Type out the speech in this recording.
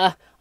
bạc